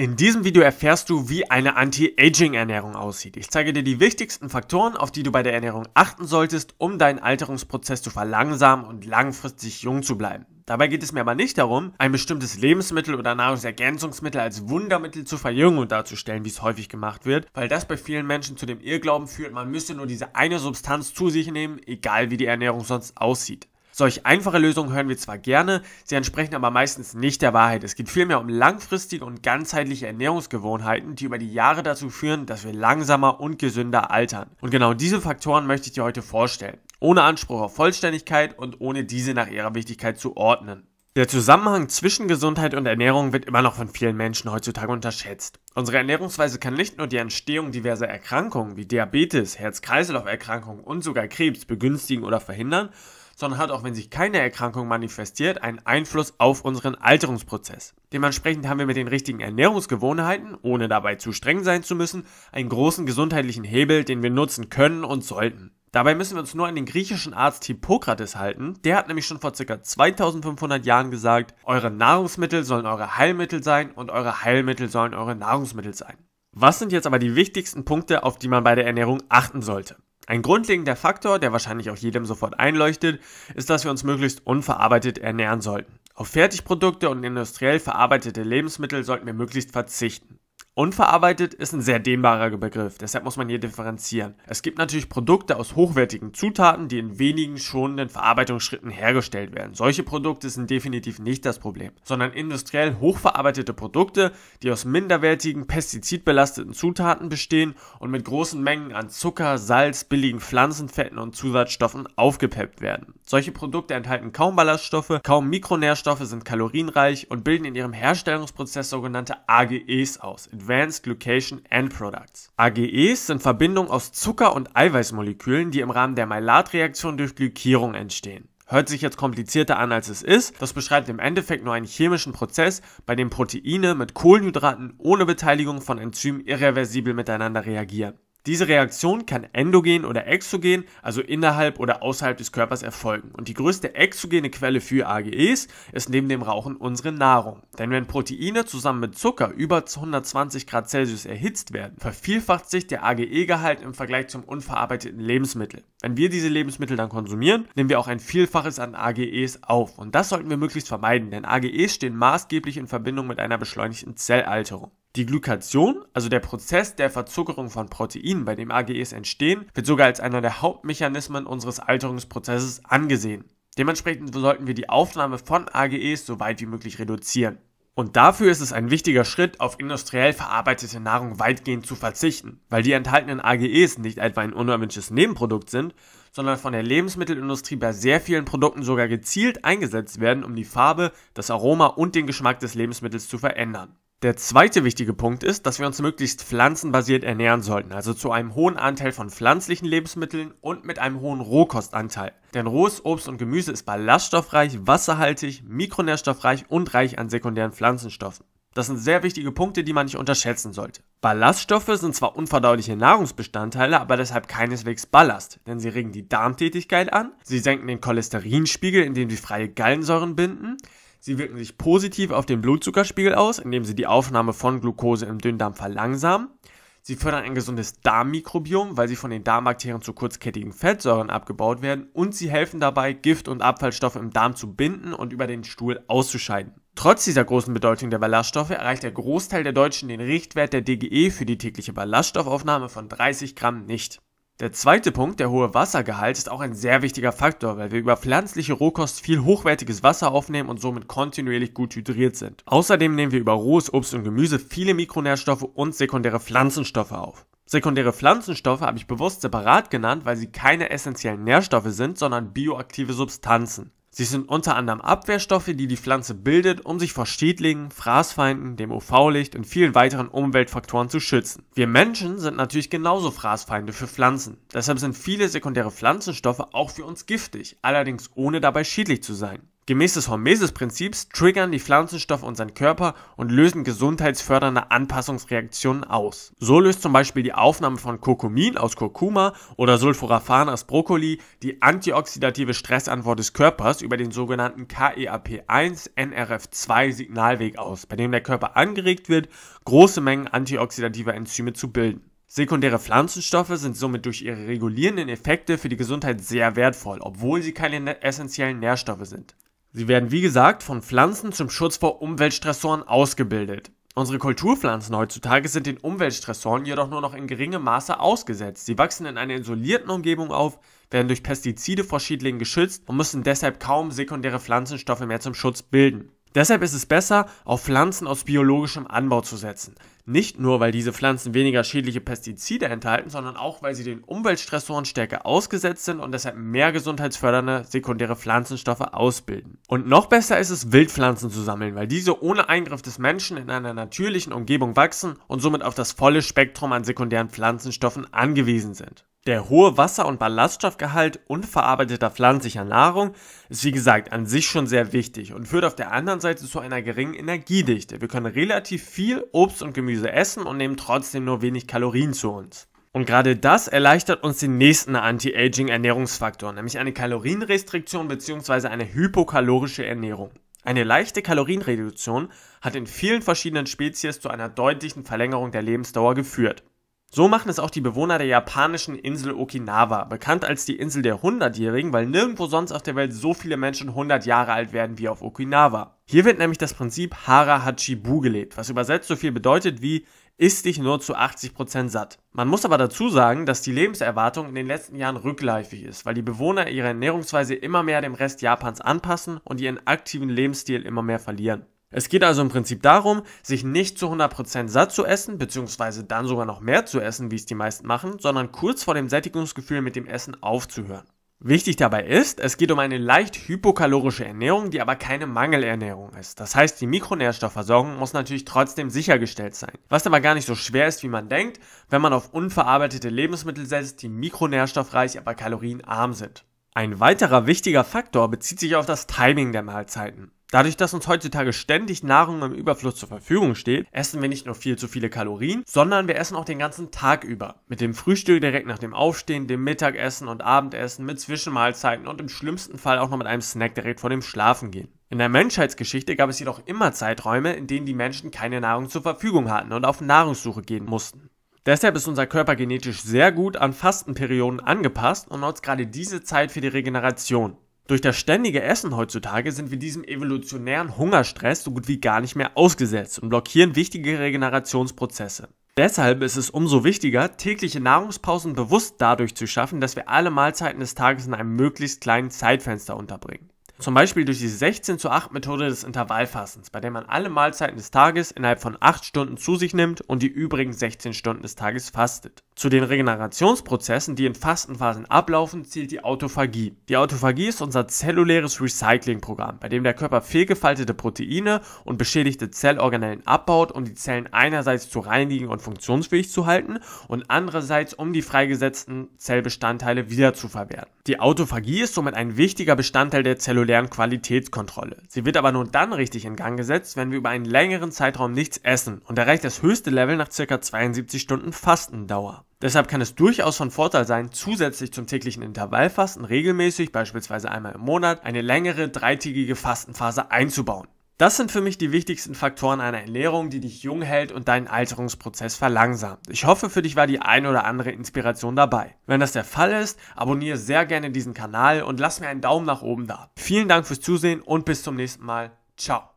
In diesem Video erfährst du, wie eine Anti-Aging-Ernährung aussieht. Ich zeige dir die wichtigsten Faktoren, auf die du bei der Ernährung achten solltest, um deinen Alterungsprozess zu verlangsamen und langfristig jung zu bleiben. Dabei geht es mir aber nicht darum, ein bestimmtes Lebensmittel oder Nahrungsergänzungsmittel als Wundermittel zur Verjüngung darzustellen, wie es häufig gemacht wird, weil das bei vielen Menschen zu dem Irrglauben führt, man müsste nur diese eine Substanz zu sich nehmen, egal wie die Ernährung sonst aussieht. Solch einfache Lösungen hören wir zwar gerne, sie entsprechen aber meistens nicht der Wahrheit. Es geht vielmehr um langfristige und ganzheitliche Ernährungsgewohnheiten, die über die Jahre dazu führen, dass wir langsamer und gesünder altern. Und genau diese Faktoren möchte ich dir heute vorstellen, ohne Anspruch auf Vollständigkeit und ohne diese nach ihrer Wichtigkeit zu ordnen. Der Zusammenhang zwischen Gesundheit und Ernährung wird immer noch von vielen Menschen heutzutage unterschätzt. Unsere Ernährungsweise kann nicht nur die Entstehung diverser Erkrankungen wie Diabetes, Herz-Kreislauf-Erkrankungen und sogar Krebs begünstigen oder verhindern, sondern hat auch, wenn sich keine Erkrankung manifestiert, einen Einfluss auf unseren Alterungsprozess. Dementsprechend haben wir mit den richtigen Ernährungsgewohnheiten, ohne dabei zu streng sein zu müssen, einen großen gesundheitlichen Hebel, den wir nutzen können und sollten. Dabei müssen wir uns nur an den griechischen Arzt Hippokrates halten. Der hat nämlich schon vor ca. 2500 Jahren gesagt, eure Nahrungsmittel sollen eure Heilmittel sein und eure Heilmittel sollen eure Nahrungsmittel sein. Was sind jetzt aber die wichtigsten Punkte, auf die man bei der Ernährung achten sollte? Ein grundlegender Faktor, der wahrscheinlich auch jedem sofort einleuchtet, ist, dass wir uns möglichst unverarbeitet ernähren sollten. Auf Fertigprodukte und industriell verarbeitete Lebensmittel sollten wir möglichst verzichten. Unverarbeitet ist ein sehr dehnbarer Begriff, deshalb muss man hier differenzieren. Es gibt natürlich Produkte aus hochwertigen Zutaten, die in wenigen schonenden Verarbeitungsschritten hergestellt werden. Solche Produkte sind definitiv nicht das Problem, sondern industriell hochverarbeitete Produkte, die aus minderwertigen, pestizidbelasteten Zutaten bestehen und mit großen Mengen an Zucker, Salz, billigen Pflanzenfetten und Zusatzstoffen aufgepeppt werden. Solche Produkte enthalten kaum Ballaststoffe, kaum Mikronährstoffe, sind kalorienreich und bilden in ihrem Herstellungsprozess sogenannte AGEs aus Advanced Glucation End Products. AGEs sind Verbindungen aus Zucker- und Eiweißmolekülen, die im Rahmen der Maillard-Reaktion durch Glykierung entstehen. Hört sich jetzt komplizierter an, als es ist. Das beschreibt im Endeffekt nur einen chemischen Prozess, bei dem Proteine mit Kohlenhydraten ohne Beteiligung von Enzymen irreversibel miteinander reagieren. Diese Reaktion kann endogen oder exogen, also innerhalb oder außerhalb des Körpers erfolgen. Und die größte exogene Quelle für AGEs ist neben dem Rauchen unsere Nahrung. Denn wenn Proteine zusammen mit Zucker über 120 Grad Celsius erhitzt werden, vervielfacht sich der AGE-Gehalt im Vergleich zum unverarbeiteten Lebensmittel. Wenn wir diese Lebensmittel dann konsumieren, nehmen wir auch ein Vielfaches an AGEs auf. Und das sollten wir möglichst vermeiden, denn AGEs stehen maßgeblich in Verbindung mit einer beschleunigten Zellalterung. Die Glykation, also der Prozess der Verzuckerung von Proteinen, bei dem AGEs entstehen, wird sogar als einer der Hauptmechanismen unseres Alterungsprozesses angesehen. Dementsprechend sollten wir die Aufnahme von AGEs so weit wie möglich reduzieren. Und dafür ist es ein wichtiger Schritt, auf industriell verarbeitete Nahrung weitgehend zu verzichten, weil die enthaltenen AGEs nicht etwa ein unerwünschtes Nebenprodukt sind, sondern von der Lebensmittelindustrie bei sehr vielen Produkten sogar gezielt eingesetzt werden, um die Farbe, das Aroma und den Geschmack des Lebensmittels zu verändern. Der zweite wichtige Punkt ist, dass wir uns möglichst pflanzenbasiert ernähren sollten, also zu einem hohen Anteil von pflanzlichen Lebensmitteln und mit einem hohen Rohkostanteil. Denn rohes Obst und Gemüse ist ballaststoffreich, wasserhaltig, mikronährstoffreich und reich an sekundären Pflanzenstoffen. Das sind sehr wichtige Punkte, die man nicht unterschätzen sollte. Ballaststoffe sind zwar unverdauliche Nahrungsbestandteile, aber deshalb keineswegs Ballast, denn sie regen die Darmtätigkeit an, sie senken den Cholesterinspiegel, indem sie freie Gallensäuren binden, Sie wirken sich positiv auf den Blutzuckerspiegel aus, indem sie die Aufnahme von Glucose im Dünndarm verlangsamen. Sie fördern ein gesundes Darmmikrobiom, weil sie von den Darmbakterien zu kurzkettigen Fettsäuren abgebaut werden und sie helfen dabei, Gift und Abfallstoffe im Darm zu binden und über den Stuhl auszuscheiden. Trotz dieser großen Bedeutung der Ballaststoffe erreicht der Großteil der Deutschen den Richtwert der DGE für die tägliche Ballaststoffaufnahme von 30 Gramm nicht. Der zweite Punkt, der hohe Wassergehalt, ist auch ein sehr wichtiger Faktor, weil wir über pflanzliche Rohkost viel hochwertiges Wasser aufnehmen und somit kontinuierlich gut hydriert sind. Außerdem nehmen wir über rohes Obst und Gemüse viele Mikronährstoffe und sekundäre Pflanzenstoffe auf. Sekundäre Pflanzenstoffe habe ich bewusst separat genannt, weil sie keine essentiellen Nährstoffe sind, sondern bioaktive Substanzen. Sie sind unter anderem Abwehrstoffe, die die Pflanze bildet, um sich vor Schädlingen, Fraßfeinden, dem UV-Licht und vielen weiteren Umweltfaktoren zu schützen. Wir Menschen sind natürlich genauso Fraßfeinde für Pflanzen. Deshalb sind viele sekundäre Pflanzenstoffe auch für uns giftig, allerdings ohne dabei schädlich zu sein. Gemäß des Hormesis-Prinzips triggern die Pflanzenstoffe unseren Körper und lösen gesundheitsfördernde Anpassungsreaktionen aus. So löst zum Beispiel die Aufnahme von Kurkumin aus Kurkuma oder Sulforaphan aus Brokkoli die antioxidative Stressantwort des Körpers über den sogenannten KEAP1-NRF2-Signalweg aus, bei dem der Körper angeregt wird, große Mengen antioxidativer Enzyme zu bilden. Sekundäre Pflanzenstoffe sind somit durch ihre regulierenden Effekte für die Gesundheit sehr wertvoll, obwohl sie keine ne-, essentiellen Nährstoffe sind. Sie werden, wie gesagt, von Pflanzen zum Schutz vor Umweltstressoren ausgebildet. Unsere Kulturpflanzen heutzutage sind den Umweltstressoren jedoch nur noch in geringem Maße ausgesetzt. Sie wachsen in einer isolierten Umgebung auf, werden durch Pestizide vor Schädlingen geschützt und müssen deshalb kaum sekundäre Pflanzenstoffe mehr zum Schutz bilden. Deshalb ist es besser, auf Pflanzen aus biologischem Anbau zu setzen. Nicht nur, weil diese Pflanzen weniger schädliche Pestizide enthalten, sondern auch, weil sie den Umweltstressoren stärker ausgesetzt sind und deshalb mehr gesundheitsfördernde sekundäre Pflanzenstoffe ausbilden. Und noch besser ist es, Wildpflanzen zu sammeln, weil diese ohne Eingriff des Menschen in einer natürlichen Umgebung wachsen und somit auf das volle Spektrum an sekundären Pflanzenstoffen angewiesen sind. Der hohe Wasser- und Ballaststoffgehalt unverarbeiteter pflanzlicher Nahrung ist wie gesagt an sich schon sehr wichtig und führt auf der anderen Seite zu einer geringen Energiedichte. Wir können relativ viel Obst und Gemüse essen und nehmen trotzdem nur wenig Kalorien zu uns. Und gerade das erleichtert uns den nächsten Anti-Aging-Ernährungsfaktor, nämlich eine Kalorienrestriktion bzw. eine hypokalorische Ernährung. Eine leichte Kalorienreduktion hat in vielen verschiedenen Spezies zu einer deutlichen Verlängerung der Lebensdauer geführt. So machen es auch die Bewohner der japanischen Insel Okinawa, bekannt als die Insel der Hundertjährigen, weil nirgendwo sonst auf der Welt so viele Menschen 100 Jahre alt werden wie auf Okinawa. Hier wird nämlich das Prinzip Hara Hachibu gelebt, was übersetzt so viel bedeutet wie ist dich nur zu 80% satt. Man muss aber dazu sagen, dass die Lebenserwartung in den letzten Jahren rückläufig ist, weil die Bewohner ihre Ernährungsweise immer mehr dem Rest Japans anpassen und ihren aktiven Lebensstil immer mehr verlieren. Es geht also im Prinzip darum, sich nicht zu 100% satt zu essen, beziehungsweise dann sogar noch mehr zu essen, wie es die meisten machen, sondern kurz vor dem Sättigungsgefühl mit dem Essen aufzuhören. Wichtig dabei ist, es geht um eine leicht hypokalorische Ernährung, die aber keine Mangelernährung ist. Das heißt, die Mikronährstoffversorgung muss natürlich trotzdem sichergestellt sein. Was aber gar nicht so schwer ist, wie man denkt, wenn man auf unverarbeitete Lebensmittel setzt, die mikronährstoffreich, aber kalorienarm sind. Ein weiterer wichtiger Faktor bezieht sich auf das Timing der Mahlzeiten. Dadurch, dass uns heutzutage ständig Nahrung im Überfluss zur Verfügung steht, essen wir nicht nur viel zu viele Kalorien, sondern wir essen auch den ganzen Tag über. Mit dem Frühstück direkt nach dem Aufstehen, dem Mittagessen und Abendessen, mit Zwischenmahlzeiten und im schlimmsten Fall auch noch mit einem Snack direkt vor dem Schlafengehen. In der Menschheitsgeschichte gab es jedoch immer Zeiträume, in denen die Menschen keine Nahrung zur Verfügung hatten und auf Nahrungssuche gehen mussten. Deshalb ist unser Körper genetisch sehr gut an Fastenperioden angepasst und nutzt gerade diese Zeit für die Regeneration. Durch das ständige Essen heutzutage sind wir diesem evolutionären Hungerstress so gut wie gar nicht mehr ausgesetzt und blockieren wichtige Regenerationsprozesse. Deshalb ist es umso wichtiger, tägliche Nahrungspausen bewusst dadurch zu schaffen, dass wir alle Mahlzeiten des Tages in einem möglichst kleinen Zeitfenster unterbringen. Zum Beispiel durch die 16 zu 8 Methode des Intervallfastens, bei der man alle Mahlzeiten des Tages innerhalb von 8 Stunden zu sich nimmt und die übrigen 16 Stunden des Tages fastet. Zu den Regenerationsprozessen, die in Fastenphasen ablaufen, zählt die Autophagie. Die Autophagie ist unser zelluläres Recyclingprogramm, bei dem der Körper fehlgefaltete Proteine und beschädigte Zellorganellen abbaut, um die Zellen einerseits zu reinigen und funktionsfähig zu halten und andererseits um die freigesetzten Zellbestandteile wiederzuverwerten. Die Autophagie ist somit ein wichtiger Bestandteil der zellulären regulären Qualitätskontrolle. Sie wird aber nur dann richtig in Gang gesetzt, wenn wir über einen längeren Zeitraum nichts essen und erreicht das höchste Level nach ca. 72 Stunden Fastendauer. Deshalb kann es durchaus von Vorteil sein, zusätzlich zum täglichen Intervallfasten regelmäßig, beispielsweise einmal im Monat, eine längere dreitägige Fastenphase einzubauen. Das sind für mich die wichtigsten Faktoren einer Ernährung, die dich jung hält und deinen Alterungsprozess verlangsamt. Ich hoffe, für dich war die ein oder andere Inspiration dabei. Wenn das der Fall ist, abonniere sehr gerne diesen Kanal und lass mir einen Daumen nach oben da. Vielen Dank fürs Zusehen und bis zum nächsten Mal. Ciao.